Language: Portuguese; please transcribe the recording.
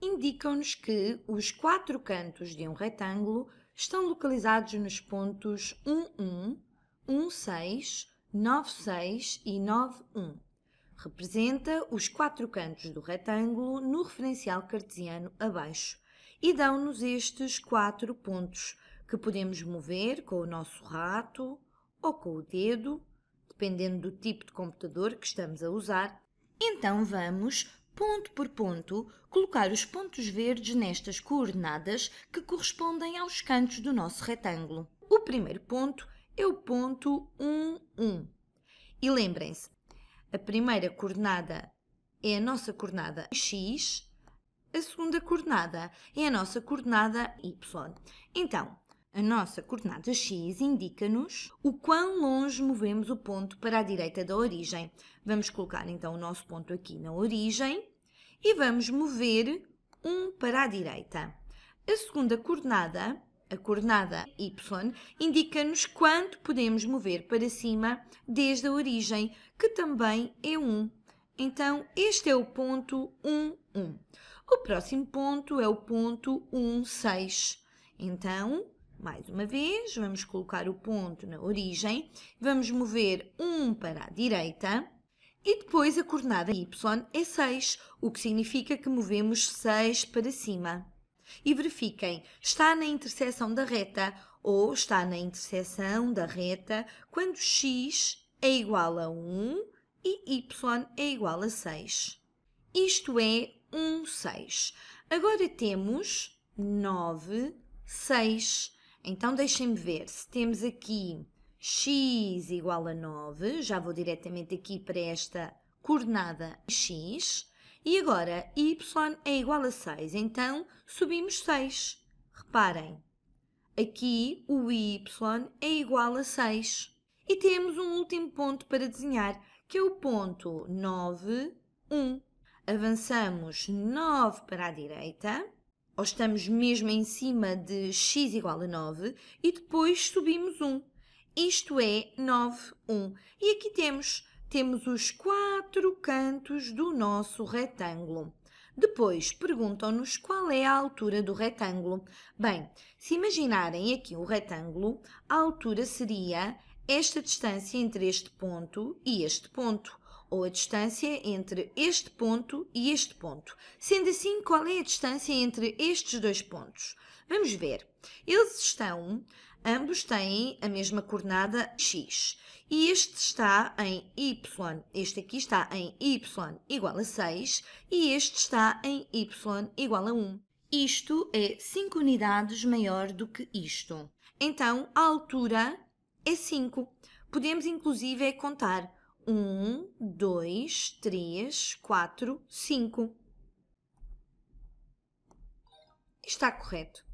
indicam-nos que os quatro cantos de um retângulo estão localizados nos pontos 11, 16, 96 e 91. Representa os quatro cantos do retângulo no referencial cartesiano abaixo e dão-nos estes quatro pontos que podemos mover com o nosso rato ou com o dedo, dependendo do tipo de computador que estamos a usar. Então vamos ponto por ponto, colocar os pontos verdes nestas coordenadas que correspondem aos cantos do nosso retângulo. O primeiro ponto é o ponto 1, 1. E lembrem-se, a primeira coordenada é a nossa coordenada x, a segunda coordenada é a nossa coordenada y. Então, a nossa coordenada x indica-nos o quão longe movemos o ponto para a direita da origem. Vamos colocar então o nosso ponto aqui na origem e vamos mover 1 para a direita. A segunda coordenada, a coordenada y, indica-nos quanto podemos mover para cima desde a origem, que também é 1. Então, este é o ponto 1, 1. O próximo ponto é o ponto 1, 6. Então, mais uma vez, vamos colocar o ponto na origem, vamos mover 1 para a direita e depois a coordenada y é 6, o que significa que movemos 6 para cima. E verifiquem, está na interseção da reta ou está na interseção da reta quando x é igual a 1 e y é igual a 6. Isto é 1, 6. Agora temos 9, 6. Então deixem-me ver se temos aqui x igual a 9, já vou diretamente aqui para esta coordenada x, e agora y é igual a 6, então subimos 6. Reparem, aqui o y é igual a 6. E temos um último ponto para desenhar, que é o ponto 9, 1. Avançamos 9 para a direita ou estamos mesmo em cima de x igual a 9 e depois subimos 1. Isto é 9, 1. E aqui temos, temos os quatro cantos do nosso retângulo. Depois perguntam-nos qual é a altura do retângulo. Bem, se imaginarem aqui o retângulo, a altura seria esta distância entre este ponto e este ponto ou a distância entre este ponto e este ponto. Sendo assim, qual é a distância entre estes dois pontos? Vamos ver. Eles estão, ambos têm a mesma coordenada x. E este está em y, este aqui está em y igual a 6 e este está em y igual a 1. Isto é 5 unidades maior do que isto. Então, a altura é 5. Podemos inclusive contar um, dois, três, quatro, cinco. Está correto.